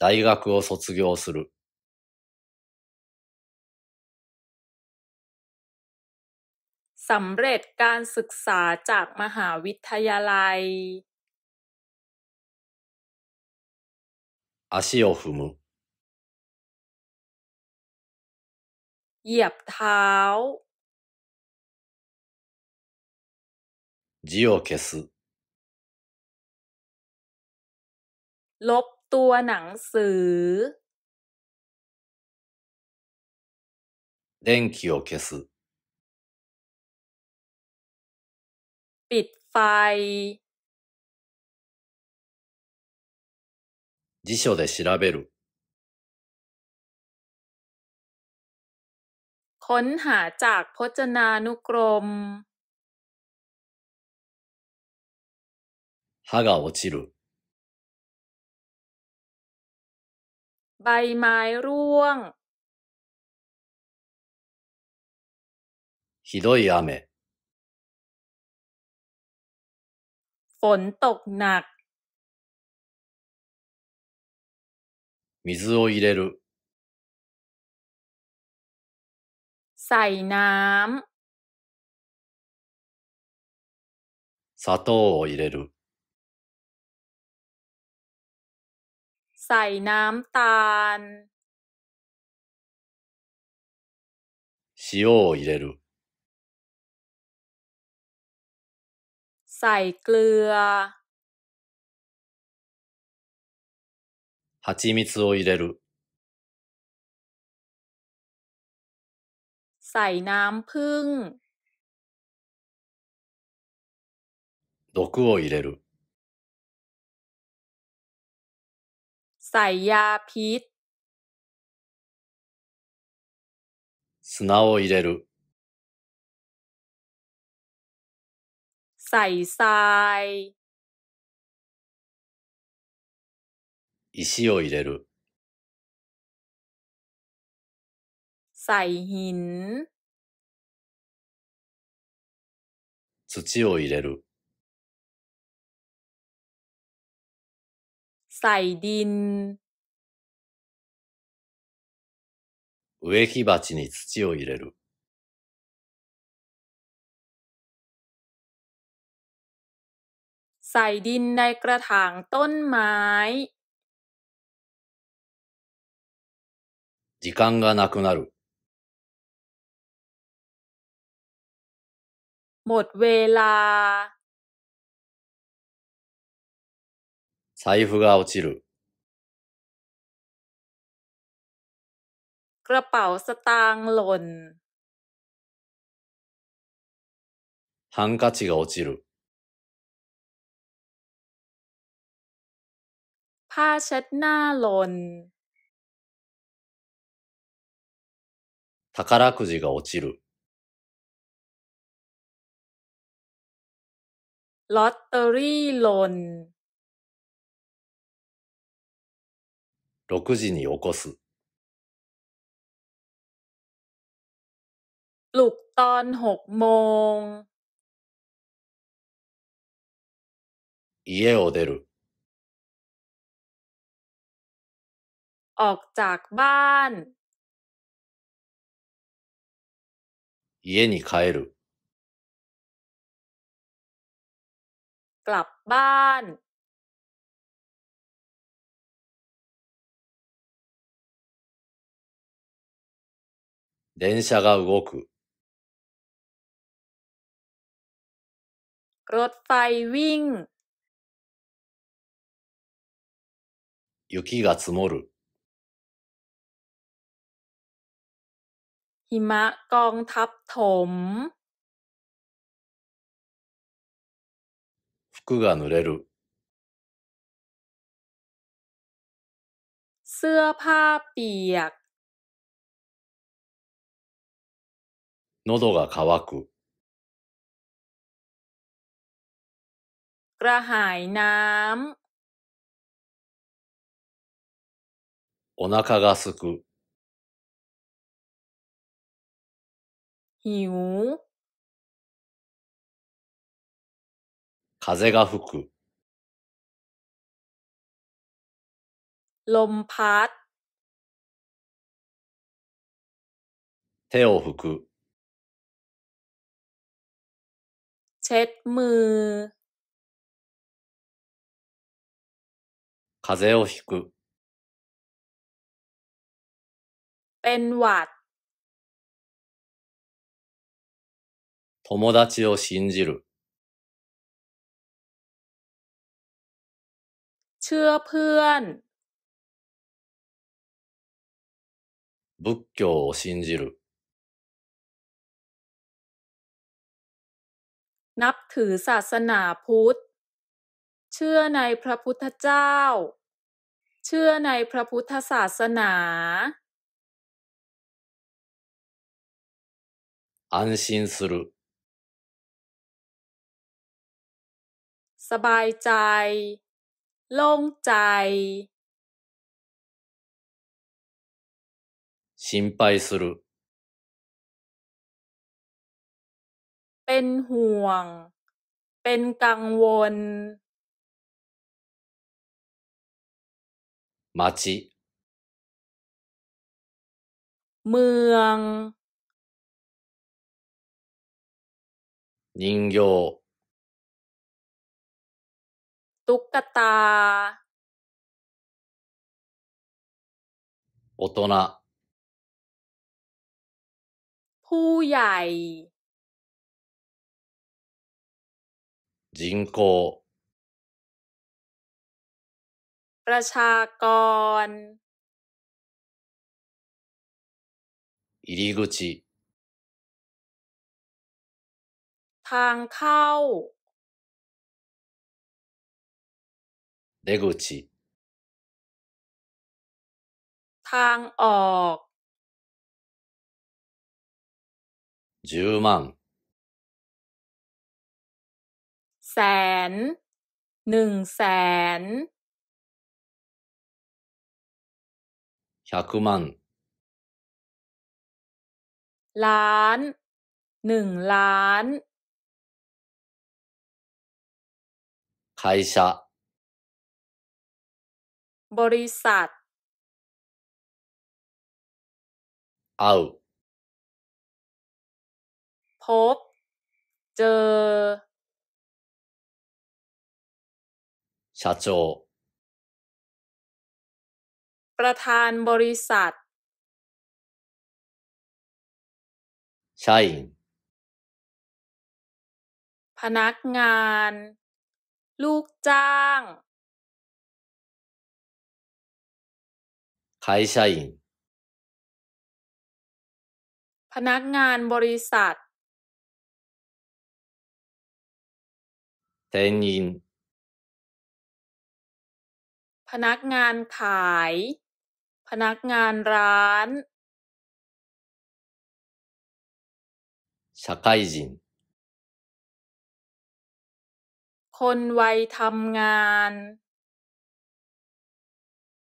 大学を卒業するสำเร็จการศึกษาจากมหาวิทยาลัย足を踏むเหยียบเท้า字を消すลบตัวหนังสือ電気を消す、ปิดไฟ辞書で調べる、ค้นหาจากพจนานุกรม歯が落ちる、ใบไม้ร่วงひどい雨、ฝนตกหนัก水を入れる、ใส่น้ำ砂糖を入れる、ใส่น้ำตาล塩を入れるใส่เกลือ蜂蜜を入れるใส่น้ำผึ้ง毒を入れるใส่ยาพิษ砂を入れるใส่ทราย石を入れるใส่หิน土を入れるใส่ดิน植木鉢に土を入れる。ใส่ดินในกระถางต้นไม้時間がなくなる。หมดเวลา財布が落ちるกระเป๋าสตางค์หล่นハンカチが落ちるผ้าเช็ดหน้าหล่น宝くじが落ちるลอตเตอรี่หล่น6時に起こす。ปลุกตอนหกโมง家を出る。ออกจากบ้าน家に帰る。กลับบ้าน電車が動く。รถไฟวิ่ง雪が積もる。หิมะกองทับถม服が濡れる。เสื้อผ้าเปียก喉が渇く。กระหายน้ำお腹がすく。หิว風が吹く。手を拭く。ช็ด風邪をひくเป็นหวัด友達を信じる仏教を信じるนับถือศาสนาพุทธ เชื่อในพระพุทธเจ้า เชื่อในพระพุทธศาสนา安心するสบายใจโล่งใจ心配するเป็นห่วง เป็นกังวลมาจิ เมืองนิงโยตุ๊กตานาผู้ใหญ่人口ประชากร入り口ทางเข้า出口ทางออก10万แสนหนึ่งแสน100นล้าน หนึ่งล้านัทบริษัท เอา พบ เจอ社長ประธานบริษัท社員พนักงาน ลูกจ้าง会社員พนักงานบริษัท店員พนักงานขาย พนักงานร้าน社会人、คนวัยทำงาน